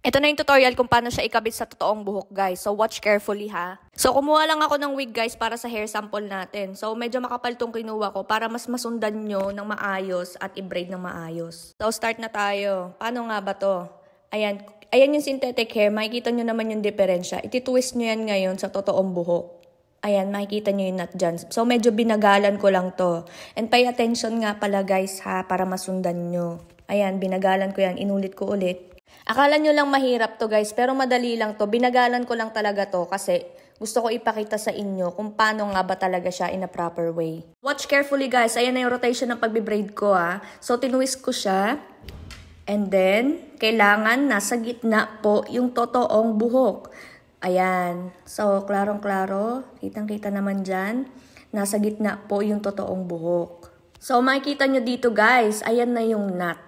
Ito na yung tutorial kung paano siya ikabit sa totoong buhok, guys. So, watch carefully, ha? So, kumuha lang ako ng wig, guys, para sa hair sample natin. So, medyo makapal tong kinuha ko para mas masundan nyo ng maayos at i-braid ng maayos. So, start na tayo. Paano nga ba to? Ayan. Ayan yung synthetic hair. Makikita nyo naman yung diferensya. Ititwist nyo yan ngayon sa totoong buhok. Ayan, makikita nyo yung nut dyan. So, medyo binagalan ko lang to. And pay attention nga pala, guys, ha? Para masundan nyo. Ayan, binagalan ko yan. Inulit ko ulit. Akala nyo lang mahirap to guys, pero madali lang to. Binagalan ko lang talaga to kasi gusto ko ipakita sa inyo kung paano nga ba talaga siya in a proper way. Watch carefully guys. Ayan na yung rotation ng pagbibraid ko ah. So tinuwis ko siya. And then, kailangan nasa gitna po yung totoong buhok. Ayan. So, klarong-klaro. Kitang-kita naman dyan. Nasa gitna po yung totoong buhok. So, makikita nyo dito guys. Ayan na yung knot.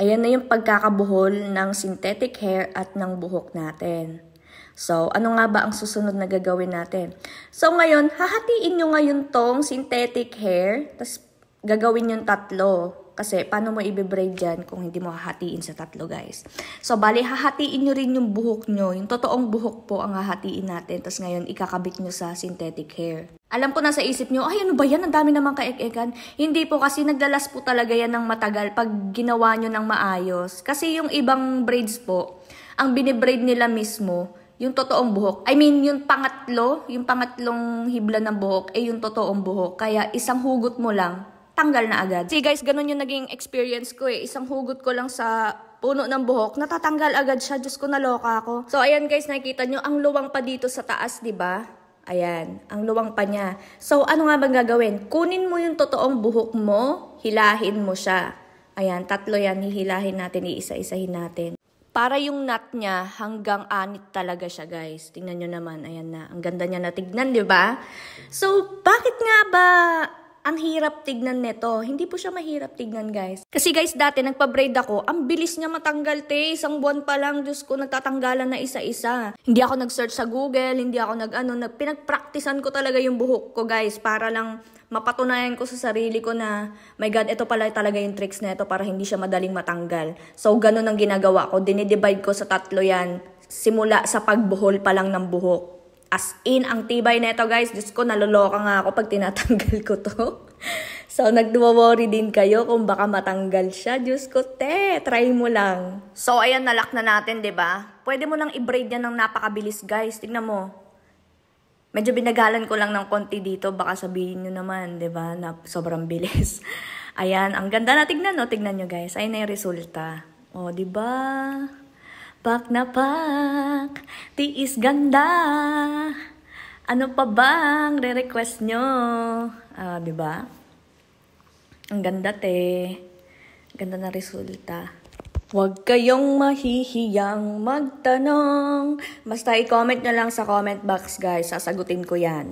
Ayan na yung pagkakabuhol ng synthetic hair at ng buhok natin. So, ano nga ba ang susunod na gagawin natin? So, ngayon, hahatiin nyo ngayon tong synthetic hair, tapos gagawin yung tatlo. Kasi, paano mo i braid yan kung hindi mo hahatiin sa tatlo, guys? So, bali, hahatiin nyo rin yung buhok nyo. Yung totoong buhok po ang hahatiin natin. Tapos ngayon, ikakabit nyo sa synthetic hair. Alam ko na sa isip nyo, ay ano ba yan? Ang dami naman kaek Hindi po kasi naglalas po talaga yan ng matagal pag ginawa nyo ng maayos. Kasi yung ibang braids po, ang binibraid nila mismo, yung totoong buhok. I mean, yung pangatlo, yung pangatlong hibla ng buhok, ay eh, yung totoong buhok. Kaya isang hugot mo lang, natatanggal na agad. See guys, ganun yung naging experience ko eh. Isang hugot ko lang sa puno ng buhok, natatanggal agad siya. Diyos ko, naloka ako. So, ayan guys, nakikita nyo, ang luwang pa dito sa taas, di ba? Ayan, ang luwang pa niya. So, ano nga bang gagawin? Kunin mo yung totoong buhok mo, hilahin mo siya. Ayan, tatlo yan, hihilahin natin, iisa-isahin natin. Para yung nut niya, hanggang anit talaga siya, guys. Tingnan nyo naman, ayan na. Ang ganda niya na tignan, di ba? So, bakit nga ba ang hirap tignan nito. Hindi po siya mahirap tignan, guys. Kasi guys, dati nagpa-braid ako, ang bilis niya matanggal, te. Isang buwan pa lang, Diyos ko, nagtatanggalan na isa-isa. Hindi ako nag-search sa Google, hindi ako nag-ano, nag pinagpraktisan ko talaga yung buhok ko, guys, para lang mapatunayan ko sa sarili ko na, my God, ito pala talaga yung tricks na ito para hindi siya madaling matanggal. So, ganun ang ginagawa ko. Dinidivide ko sa tatlo yan simula sa pagbuhol pa lang ng buhok. As in, ang tibay nito guys. Diyos ko, naloloka nga ako pag tinatanggal ko to. so, nagduwa-worry din kayo kung baka matanggal siya. Diyos ko, te, try mo lang. So, ayan, nalak na natin, ba diba? Pwede mo nang i-braid yan ng napakabilis, guys. Tingnan mo. Medyo binagalan ko lang ng konti dito. Baka sabihin nyo naman, ba diba, na sobrang bilis. ayan, ang ganda na tignan, no? Tignan nyo, guys. Ayun na yung resulta. O, oh, ba diba? Pak na pak, tiis ganda. Ano pa bang re-request nyo? Ah, di ba? Ang ganda te. Ganda na resulta. Huwag kayong mahihiyang magtanong. Basta i-comment nyo lang sa comment box guys. Sasagutin ko yan.